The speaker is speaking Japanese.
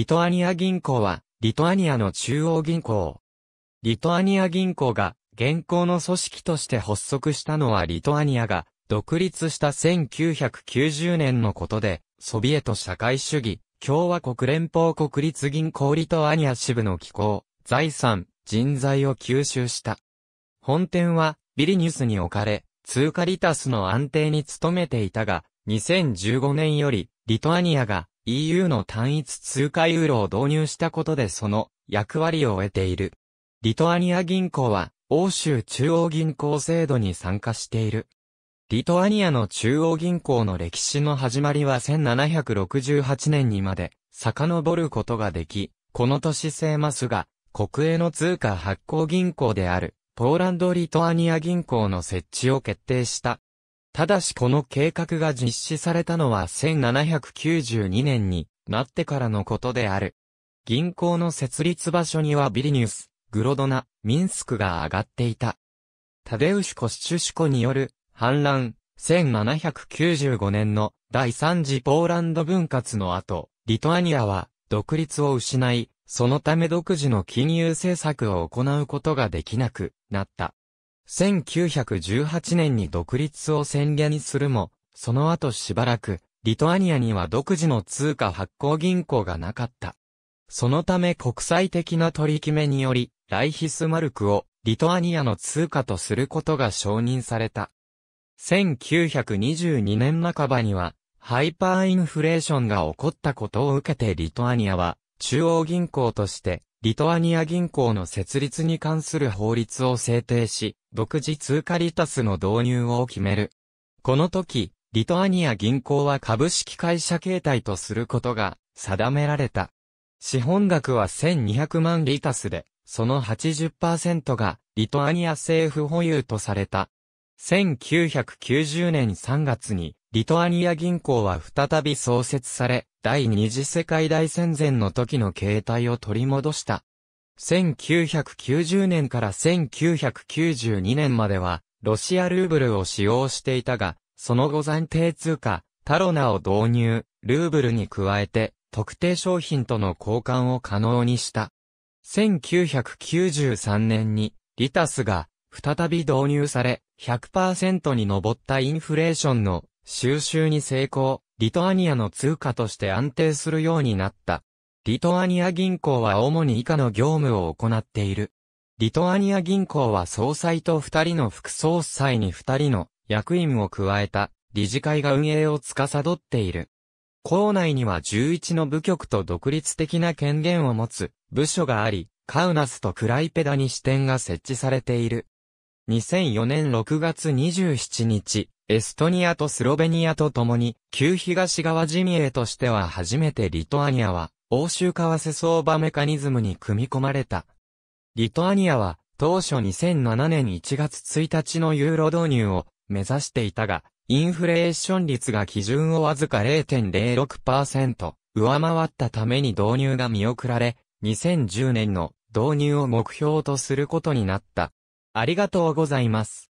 リトアニア銀行は、リトアニアの中央銀行。リトアニア銀行が、現行の組織として発足したのはリトアニアが、独立した1990年のことで、ソビエト社会主義、共和国連邦国立銀行リトアニア支部の機構、財産、人材を吸収した。本店は、ビリニュスに置かれ、通貨リタスの安定に努めていたが、2015年より、リトアニアが、EU の単一通貨ユーロを導入したことでその役割を得ている。リトアニア銀行は欧州中央銀行制度に参加している。リトアニアの中央銀行の歴史の始まりは1768年にまで遡ることができ、この年制ますが、国営の通貨発行銀行であるポーランド・リトアニア銀行の設置を決定したただしこの計画が実施されたのは1792年になってからのことである。銀行の設立場所にはビリニュス、グロドナ、ミンスクが上がっていた。タデウシュコ・シチュシコによる反乱、1795年の第三次ポーランド分割の後、リトアニアは独立を失い、そのため独自の金融政策を行うことができなくなった。1918年に独立を宣言するも、その後しばらく、リトアニアには独自の通貨発行銀行がなかった。そのため国際的な取り決めにより、ライヒスマルクをリトアニアの通貨とすることが承認された。1922年半ばには、ハイパーインフレーションが起こったことを受けてリトアニアは、中央銀行として、リトアニア銀行の設立に関する法律を制定し、独自通貨リタスの導入を決める。この時、リトアニア銀行は株式会社形態とすることが定められた。資本額は1200万リタスで、その80%がリトアニア政府保有とされた。1990年3月にリトアニア銀行は再び創設され、第二次世界大戦前の時の形態を取り戻した。1990年から1992年までは、ロシアルーブルを使用していたが、その後暫定通貨、タロナを導入、ルーブルに加えて、特定商品との交換を可能にした。1993年に、リタスが、再び導入され、100%に上ったインフレーションの収集に成功。リトアニアの通貨として安定するようになった。リトアニア銀行は主に以下の業務を行っている。リトアニア銀行は総裁と二人の副総裁に二人の役員を加えた理事会が運営を司っている。校内には11の部局と独立的な権限を持つ部署があり、カウナスとクライペダに支店が設置されている。2004年6月27日、エストニアとスロベニアと共に、旧東側ジミエとしては初めてリトアニアは、欧州為替相場メカニズムに組み込まれた。リトアニアは、当初2007年1月1日のユーロ導入を目指していたが、インフレーション率が基準をわずか0.06%上回ったために導入が見送られ、2010年の導入を目標とすることになった。ありがとうございます。